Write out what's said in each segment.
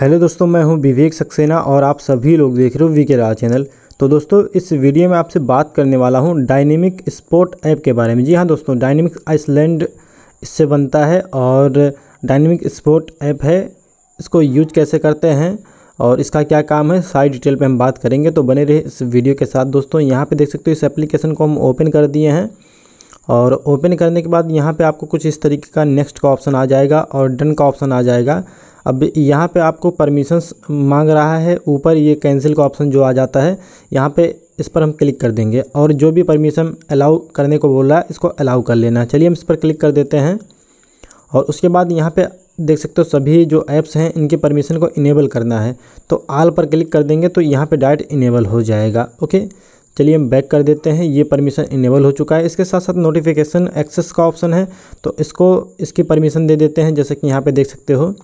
hello दोस्तों मैं हूं विवेक सक्सेना और आप सभी लोग देख रहे हो वी के राज चैनल तो दोस्तों इस वीडियो में आपसे बात करने वाला हूं डायनेमिक स्पोर्ट ऐप के बारे में जी हां दोस्तों डायनेमिक आइसलैंड इससे बनता है और डायनेमिक स्पोर्ट ऐप है इसको यूज कैसे करते हैं और इसका क्या काम है सारी डिटेल पर हम बात करेंगे तो बने रहे इस वीडियो के साथ दोस्तों यहाँ पर देख सकते हो इस एप्लीकेशन को हम ओपन कर दिए हैं और ओपन करने के बाद यहाँ पे आपको कुछ इस तरीके का नेक्स्ट का ऑप्शन आ जाएगा और डन का ऑप्शन आ जाएगा अब यहाँ पे आपको परमिशंस मांग रहा है ऊपर ये कैंसिल का ऑप्शन जो आ जाता है यहाँ पे इस पर हम क्लिक कर देंगे और जो भी परमिशन अलाउ करने को बोल रहा है इसको अलाउ कर लेना चलिए हम इस पर क्लिक कर देते हैं और उसके बाद यहाँ पर देख सकते हो सभी जो ऐप्स हैं इनके परमिशन को इनेबल करना है तो आल पर क्लिक कर देंगे तो यहाँ पर डायरेक्ट इनेबल हो जाएगा ओके चलिए हम बैक कर देते हैं ये परमिशन इनेबल हो चुका है इसके साथ साथ नोटिफिकेशन एक्सेस का ऑप्शन है तो इसको इसकी परमिशन दे देते हैं जैसे कि यहाँ पे देख सकते हो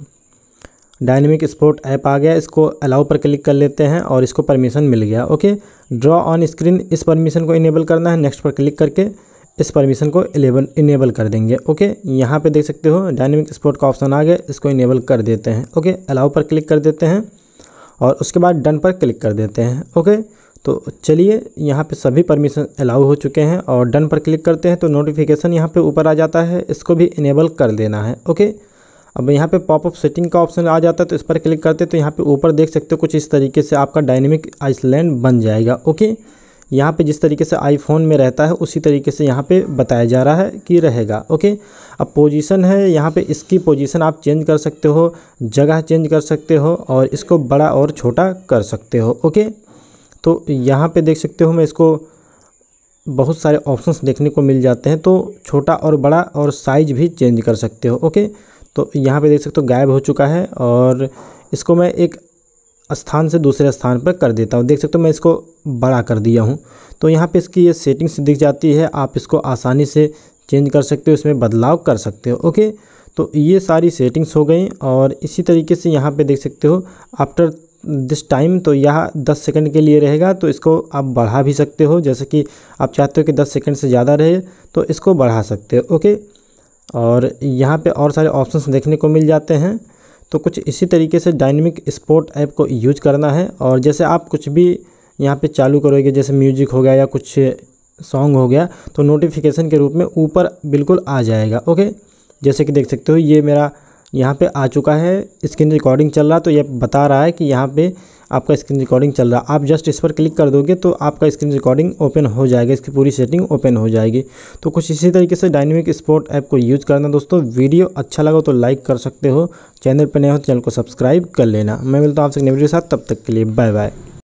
डायनेमिक स्पोर्ट ऐप आ गया इसको अलाउ पर क्लिक कर लेते हैं और इसको परमिशन मिल गया ओके ड्रॉ ऑन स्क्रीन इस परमिशन को इनेबल करना है नेक्स्ट पर क्लिक करके इस परमिशन को इलेवन इनेबल कर देंगे ओके यहाँ पे देख सकते हो डायनेमिक स्पोर्ट का ऑप्शन आ गया इसको इनेबल कर देते हैं ओके अलाउ पर क्लिक कर देते हैं और उसके बाद डन पर क्लिक कर देते हैं ओके तो चलिए यहाँ पे सभी परमिशन अलाउ हो चुके हैं और डन पर क्लिक करते हैं तो नोटिफिकेशन यहाँ पे ऊपर आ जाता है इसको भी इनेबल कर देना है ओके अब यहाँ पे पॉपअप सेटिंग का ऑप्शन आ जाता है तो इस पर क्लिक करते हैं तो यहाँ पे ऊपर देख सकते हो कुछ इस तरीके से आपका डायनेमिक आइसलैंड बन जाएगा ओके यहाँ पे जिस तरीके से आईफोन में रहता है उसी तरीके से यहाँ पे बताया जा रहा है कि रहेगा ओके अब पोजीशन है यहाँ पे इसकी पोजीशन आप चेंज कर सकते हो जगह चेंज कर सकते हो और इसको बड़ा और छोटा कर सकते हो ओके तो यहाँ पे देख सकते हो मैं इसको बहुत सारे ऑप्शंस देखने को मिल जाते हैं तो छोटा और बड़ा और साइज भी चेंज कर सकते हो ओके तो यहाँ पे देख सकते हो गायब हो चुका है और इसको मैं एक स्थान से दूसरे स्थान पर कर देता हूँ देख सकते हो मैं इसको बड़ा कर दिया हूँ तो यहाँ पे इसकी ये सेटिंग्स दिख जाती है आप इसको आसानी से चेंज कर सकते हो इसमें बदलाव कर सकते हो ओके तो ये सारी सेटिंग्स हो गई और इसी तरीके से यहाँ पे देख सकते हो आफ्टर दिस टाइम तो यह 10 सेकंड के लिए रहेगा तो इसको आप बढ़ा भी सकते हो जैसे कि आप चाहते हो कि 10 सेकंड से ज़्यादा रहे तो इसको बढ़ा सकते हो ओके और यहाँ पे और सारे ऑप्शंस देखने को मिल जाते हैं तो कुछ इसी तरीके से डायनेमिक स्पोर्ट ऐप को यूज करना है और जैसे आप कुछ भी यहाँ पर चालू करोगे जैसे म्यूजिक हो गया या कुछ सॉन्ग हो गया तो नोटिफिकेशन के रूप में ऊपर बिल्कुल आ जाएगा ओके जैसे कि देख सकते हो ये मेरा यहाँ पे आ चुका है स्क्रीन रिकॉर्डिंग चल रहा तो ये बता रहा है कि यहाँ पे आपका स्क्रीन रिकॉर्डिंग चल रहा आप जस्ट इस पर क्लिक कर दोगे तो आपका स्क्रीन रिकॉर्डिंग ओपन हो जाएगा इसकी पूरी सेटिंग ओपन हो जाएगी तो कुछ इसी तरीके से डायनेमिक स्पोर्ट ऐप को यूज़ करना दोस्तों वीडियो अच्छा लगा तो लाइक कर सकते हो चैनल पर नए हो तो चैनल को सब्सक्राइब कर लेना मैं मिलता हूँ आपसे नेवरी के साथ तब तक के लिए बाय बाय